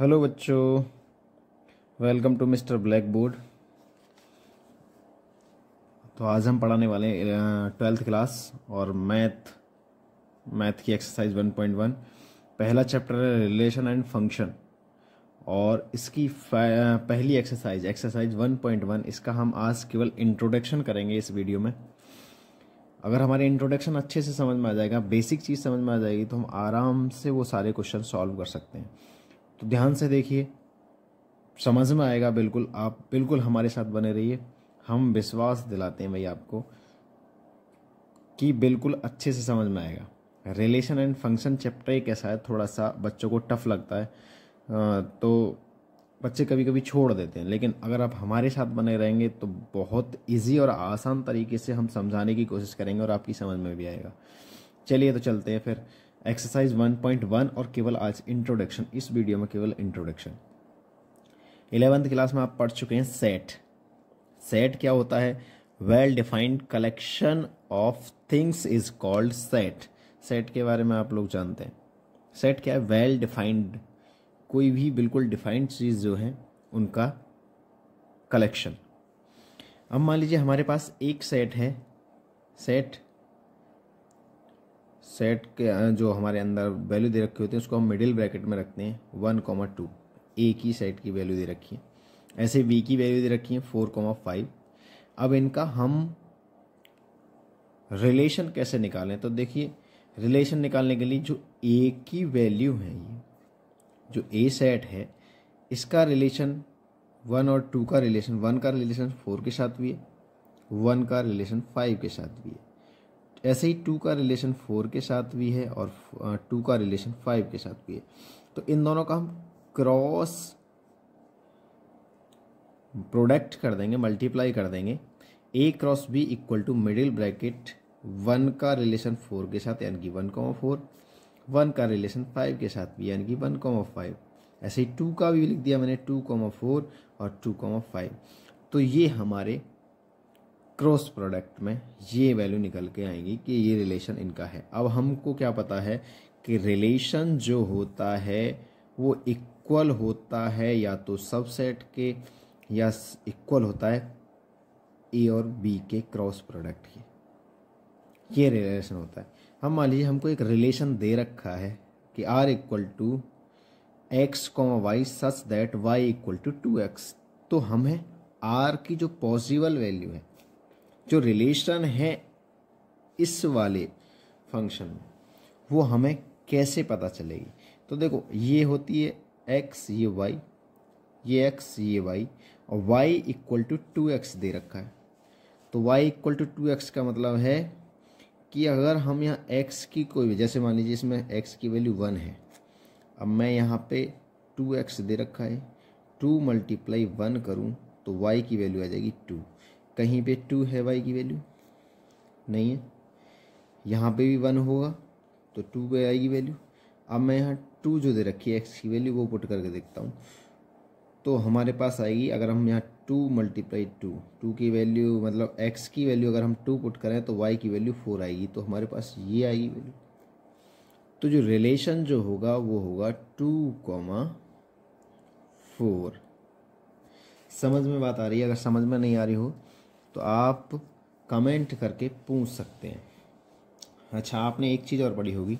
hello बच्चों welcome to mister black board तो आज हम पढ़ाने वाले ट्वेल्थ क्लास और मैथ मैथ की एक्सरसाइज 1.1 पहला चैप्टर है रिलेशन एंड फंक्शन और इसकी पहली एक्सरसाइज एक्सरसाइज 1.1 इसका हम आज केवल इंट्रोडक्शन करेंगे इस वीडियो में अगर हमारे इंट्रोडक्शन अच्छे से समझ में आ जाएगा बेसिक चीज़ समझ में आ जाएगी तो हम आराम से वो सारे क्वेश्चन सॉल्व कर सकते हैं तो ध्यान से देखिए समझ में आएगा बिल्कुल आप बिल्कुल हमारे साथ बने रहिए हम विश्वास दिलाते हैं भाई आपको कि बिल्कुल अच्छे से समझ में आएगा रिलेशन एंड फंक्शन चैप्टर एक ऐसा है थोड़ा सा बच्चों को टफ लगता है तो बच्चे कभी कभी छोड़ देते हैं लेकिन अगर आप हमारे साथ बने रहेंगे तो बहुत इजी और आसान तरीके से हम समझाने की कोशिश करेंगे और आपकी समझ में भी आएगा चलिए तो चलते हैं फिर एक्सरसाइज 1.1 और केवल आज इंट्रोडक्शन इस वीडियो में केवल इंट्रोडक्शन इलेवेंथ क्लास में आप पढ़ चुके हैं सेट सेट क्या होता है well defined collection of things is called set set के बारे में आप लोग जानते हैं सेट क्या है वेल डिफाइंड कोई भी बिल्कुल डिफाइंड चीज़ जो है उनका कलेक्शन अब मान लीजिए हमारे पास एक सेट है सेट सेट के जो हमारे अंदर वैल्यू दे रखे होते हैं उसको हम मिडिल ब्रैकेट में रखते हैं वन कॉमा टू ए की सेट की वैल्यू दे रखी है ऐसे वी की वैल्यू दे रखी है फोर कॉमा फाइव अब इनका हम रिलेशन कैसे निकालें तो देखिए रिलेशन निकालने के लिए जो ए की वैल्यू है ये जो ए सेट है इसका रिलेशन वन और टू का रिलेशन वन का रिलेशन फोर के साथ भी है वन का रिलेशन फाइव के साथ भी है ऐसे ही टू का रिलेशन फोर के साथ भी है और टू uh, का रिलेशन फाइव के साथ भी है तो इन दोनों का हम क्रॉस प्रोडक्ट कर देंगे मल्टीप्लाई कर देंगे A cross B equal to middle bracket one का रिलेशन फोर के साथ यानी कि वन कॉमा फोर वन का रिलेशन फाइव के साथ भी यानी कि वन कॉमा फाइव ऐसे ही टू का भी लिख दिया मैंने टू कॉमा फोर और टू कॉमा फाइव तो ये हमारे क्रॉस प्रोडक्ट में ये वैल्यू निकल के आएंगी कि ये रिलेशन इनका है अब हमको क्या पता है कि रिलेशन जो होता है वो इक्वल होता है या तो सबसेट के या इक्वल होता है ए और बी के क्रॉस प्रोडक्ट के ये रिलेशन होता है हम मान लीजिए हमको एक रिलेशन दे रखा है कि R equal to x comma y such that y equal to two x तो हमें आर की जो पॉसिबल वैल्यू है जो रिलेशन है इस वाले फंक्शन में वो हमें कैसे पता चलेगी तो देखो ये होती है एक्स ये वाई ये एक्स ये वाई और y equal to two x दे रखा है तो y equal to two x का मतलब है कि अगर हम यहाँ एक्स की कोई भी जैसे मान लीजिए इसमें एक्स की वैल्यू वन है अब मैं यहाँ पे टू एक्स दे रखा है टू मल्टीप्लाई वन करूँ तो वाई की वैल्यू आ जाएगी टू कहीं पे टू है वाई की वैल्यू नहीं है यहाँ पे भी वन होगा तो टू पे आई की वैल्यू अब मैं यहाँ टू जो दे रखी है एक्स की वैल्यू वो पुट करके देखता हूँ तो हमारे पास आएगी अगर हम यहाँ टू मल्टीप्लाई टू टू की वैल्यू मतलब एक्स की वैल्यू अगर हम टू पुट करें तो वाई की वैल्यू फोर आएगी तो हमारे पास ये आएगी वैल्यू तो जो रिलेशन जो होगा वो होगा टू कॉमा फोर समझ में बात आ रही है अगर समझ में नहीं आ रही हो तो आप कमेंट करके पूछ सकते हैं अच्छा आपने एक चीज़ और पढ़ी होगी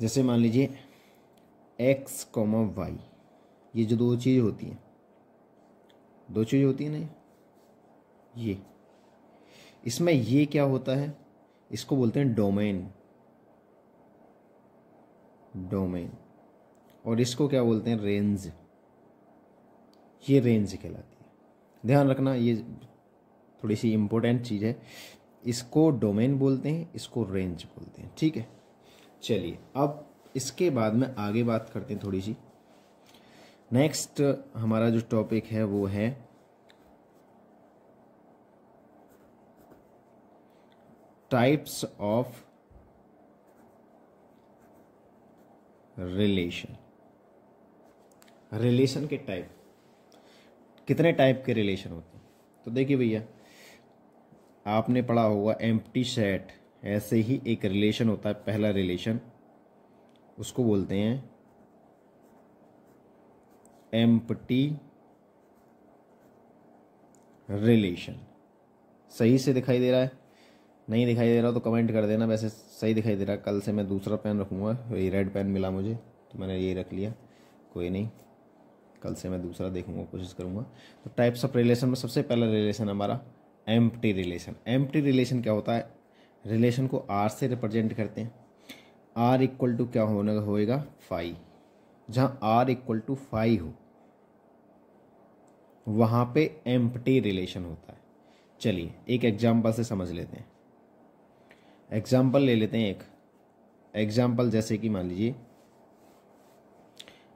जैसे मान लीजिए एक्स कॉमा वाई ये जो दो चीज़ होती हैं दो चीज़ होती है ना ये इसमें ये क्या होता है इसको बोलते हैं डोमेन डोमेन और इसको क्या बोलते हैं रेंज ये रेंज कहलाती है ध्यान रखना ये थोड़ी सी इम्पोर्टेंट चीज़ है इसको डोमेन बोलते हैं इसको रेंज बोलते हैं ठीक है चलिए अब इसके बाद में आगे बात करते हैं थोड़ी सी नेक्स्ट हमारा जो टॉपिक है वो है टाइप्स ऑफ रिलेशन रिलेशन के टाइप कितने टाइप के रिलेशन होते हैं तो देखिए भैया आपने पढ़ा होगा एम्प्टी सेट ऐसे ही एक रिलेशन होता है पहला रिलेशन उसको बोलते हैं एम्प्टी रिलेशन सही से दिखाई दे रहा है नहीं दिखाई दे रहा तो कमेंट कर देना वैसे सही दिखाई दे रहा कल से मैं दूसरा पेन रखूँगा ये रेड पेन मिला मुझे तो मैंने ये रख लिया कोई नहीं कल से मैं दूसरा देखूँगा कोशिश करूँगा तो टाइप्स ऑफ रिलेशन में सबसे पहला रिलेशन हमारा एम्प्टी रिलेशन एम्प्टी रिलेशन क्या होता है रिलेशन को आर से रिप्रेजेंट करते हैं आर इक्वल टू क्या होने होएगा फाइव जहाँ आर इक्वल टू फाइव हो वहाँ पे एम्प्टी रिलेशन होता है चलिए एक एग्जाम्पल से समझ लेते हैं एग्जाम्पल ले लेते हैं एक एग्जाम्पल जैसे कि मान लीजिए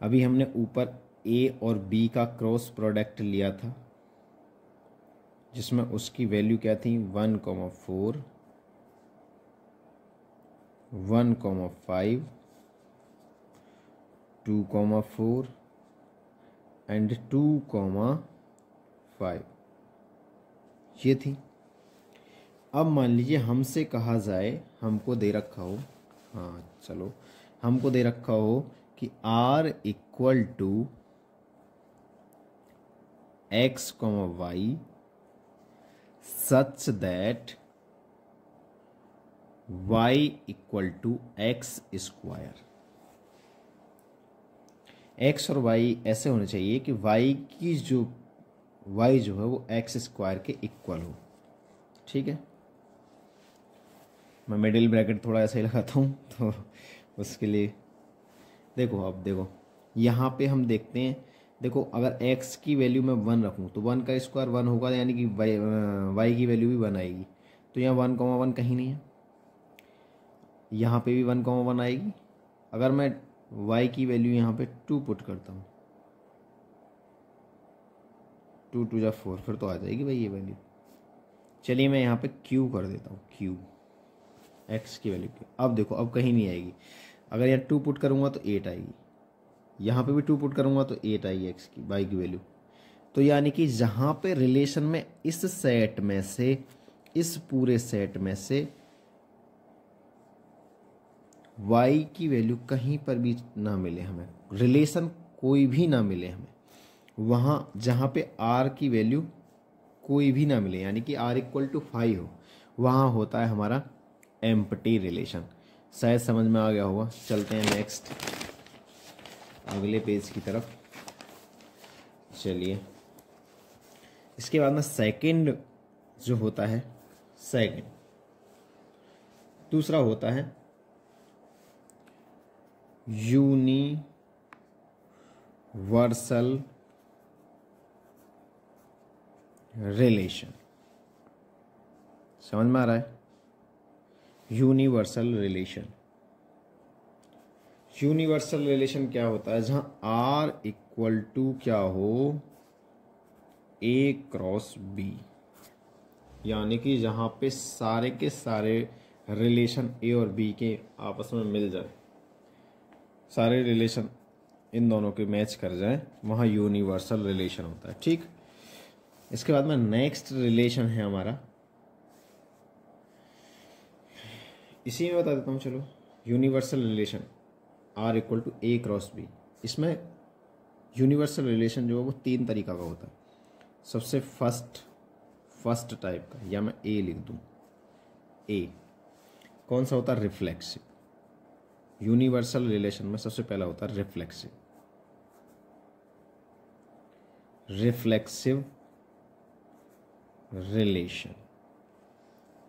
अभी हमने ऊपर ए और बी का क्रॉस प्रोडक्ट लिया था जिसमें उसकी वैल्यू क्या थी one comma four one comma five two comma four and two comma five ये थी अब मान लीजिए हमसे कहा जाए हमको दे रखा हो हाँ चलो हमको दे रखा हो कि R equal to x comma y such that y equal to x square x और वाई ऐसे होने चाहिए कि वाई की जो वाई जो है वो एक्स स्क्वायर के इक्वल हो ठीक है मैं मिडिल ब्रैकेट थोड़ा ऐसे ही लगाता हूँ तो उसके लिए देखो आप देखो यहाँ पे हम देखते हैं देखो अगर x की वैल्यू मैं वन रखूँ तो वन का स्क्वायर वन होगा यानी कि वाई वाई की वैल्यू भी वन आएगी तो यहाँ वन कॉमा वन कहीं नहीं है यहाँ पे भी वन कॉमा वन आएगी अगर मैं y की वैल्यू यहाँ पे टू पुट करता हूँ टू टू या फोर फिर तो आ जाएगी भाई ये वैल्यू चलिए मैं यहाँ पे q कर देता हूँ q x की वैल्यू अब देखो अब कहीं नहीं आएगी अगर यहाँ टू पुट करूँगा तो एट आएगी यहाँ पे भी टू पुट करूँगा तो एट आई एक्स की वाई की वैल्यू तो यानी कि जहाँ पे रिलेशन में इस सेट में से इस पूरे सेट में से वाई की वैल्यू कहीं पर भी ना मिले हमें रिलेशन कोई भी ना मिले हमें वहाँ जहाँ पे आर की वैल्यू कोई भी ना मिले यानी कि आर इक्वल टू फाइव हो वहाँ होता है हमारा एम्पटी रिलेशन शायद समझ में आ गया होगा चलते हैं नेक्स्ट अगले पेज की तरफ चलिए इसके बाद में सेकंड जो होता है सेकंड दूसरा होता है यूनिवर्सल रिलेशन समझ में आ रहा है यूनिवर्सल रिलेशन यूनिवर्सल रिलेशन क्या होता है जहां आर इक्वल टू क्या हो ए क्रॉस बी यानी कि जहां पे सारे के सारे रिलेशन ए और बी के आपस में मिल जाए सारे रिलेशन इन दोनों के मैच कर जाए वहां यूनिवर्सल रिलेशन होता है ठीक इसके बाद में नेक्स्ट रिलेशन है हमारा इसी में बता देता हूँ चलो universal relation R equal to A cross B इसमें यूनिवर्सल रिलेशन जो है वो तीन तरीका का होता है सबसे फर्स्ट फर्स्ट टाइप का या मैं ए लिख दूँ ए कौन सा होता है रिफ्लेक्सिव यूनिवर्सल रिलेशन में सबसे पहला होता है रिफ्लेक्सिव रिफ्लेक्सिव रिलेशन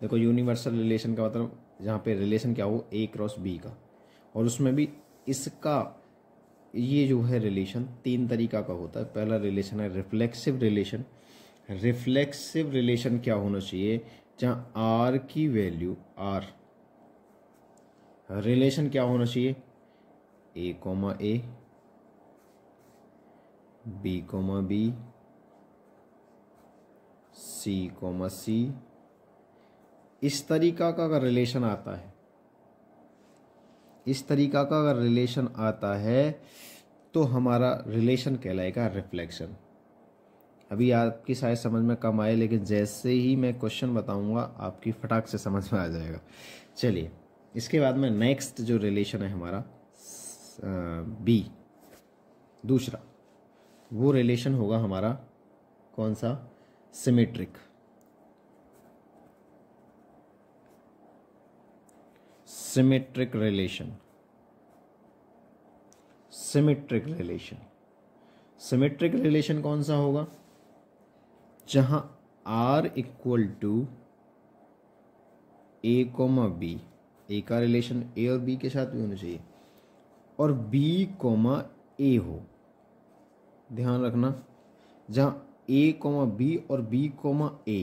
देखो यूनिवर्सल रिलेशन का मतलब जहाँ पे रिलेशन क्या हो ए क्रॉस बी का और उसमें भी इसका ये जो है रिलेशन तीन तरीका का होता है पहला रिलेशन है रिफ्लेक्सिव रिलेशन रिफ्लेक्सिव रिलेशन क्या होना चाहिए जहाँ आर की वैल्यू आर रिलेशन क्या होना चाहिए A comma A B comma B C comma C इस तरीका का अगर रिलेशन आता है इस तरीका का अगर रिलेशन आता है तो हमारा रिलेशन कहलाएगा रिफ्लेक्शन अभी आपकी शायद समझ में कम आए लेकिन जैसे ही मैं क्वेश्चन बताऊंगा आपकी फटाक से समझ में आ जाएगा चलिए इसके बाद में नेक्स्ट जो रिलेशन है हमारा बी दूसरा वो रिलेशन होगा हमारा कौन सा symmetric symmetric relation symmetric relation symmetric relation कौन सा होगा जहां r equal to A comma B A का रिलेशन ए और बी के साथ भी होना चाहिए और बी कोमा ए हो ध्यान रखना जहां ए कोमा बी और बी कोमा ए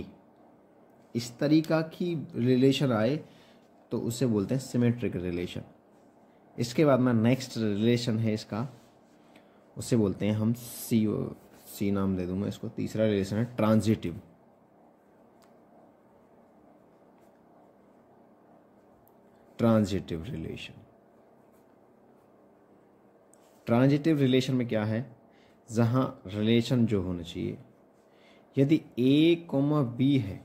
इस तरीका की रिलेशन आए तो उसे बोलते हैं सिमेट्रिक रिलेशन इसके बाद में नेक्स्ट रिलेशन है इसका उसे बोलते हैं हम सी सी नाम दे दूंगा इसको तीसरा रिलेशन है transitive transitive relation transitive relation में क्या है जहां रिलेशन जो होना चाहिए यदि ए कोमा बी है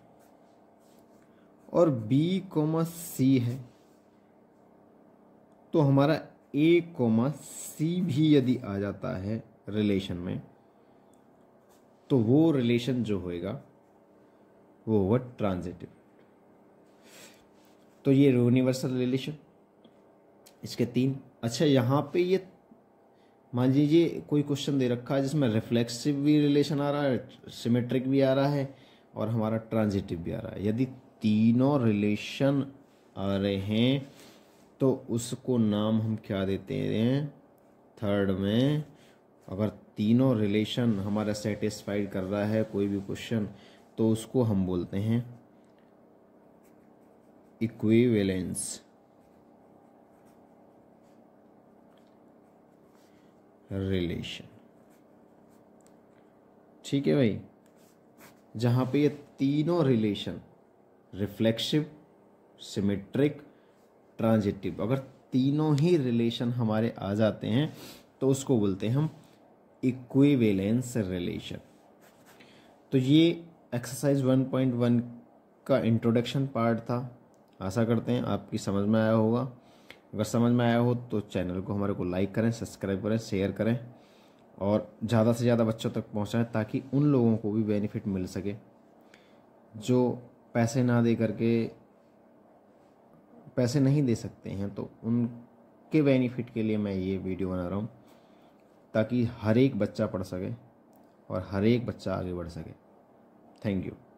और बी कोमा सी है तो हमारा ए कोमा सी भी यदि आ जाता है रिलेशन में तो वो रिलेशन जो होएगा वो होगा ट्रांजिटिव तो ये यूनिवर्सल रिलेशन इसके तीन अच्छा यहाँ पे ये मान लीजिए कोई क्वेश्चन दे रखा है जिसमें रिफ्लेक्सिव भी रिलेशन आ रहा है सिमेट्रिक भी आ रहा है और हमारा ट्रांजिटिव भी आ रहा है यदि तीनों रिलेशन आ रहे हैं तो उसको नाम हम क्या देते हैं थर्ड में अगर तीनों रिलेशन हमारा सेटिस्फाइड कर रहा है कोई भी क्वेश्चन तो उसको हम बोलते हैं इक्विवेलेंस रिलेशन ठीक है भाई जहां पे ये तीनों रिलेशन रिफ्लेक्सिव सिमेट्रिक ट्रांजिटिव अगर तीनों ही रिलेशन हमारे आ जाते हैं तो उसको बोलते हैं हम इक्विवेलेंस रिलेशन तो ये एक्सरसाइज 1.1 का इंट्रोडक्शन पार्ट था आशा करते हैं आपकी समझ में आया होगा अगर समझ में आया हो तो चैनल को हमारे को लाइक करें सब्सक्राइब करें शेयर करें और ज़्यादा से ज़्यादा बच्चों तक पहुँचाएँ ताकि उन लोगों को भी बेनिफिट मिल सके जो पैसे ना दे करके पैसे नहीं दे सकते हैं तो उनके बेनिफिट के लिए मैं ये वीडियो बना रहा हूँ ताकि हर एक बच्चा पढ़ सके और हर एक बच्चा आगे बढ़ सके थैंक यू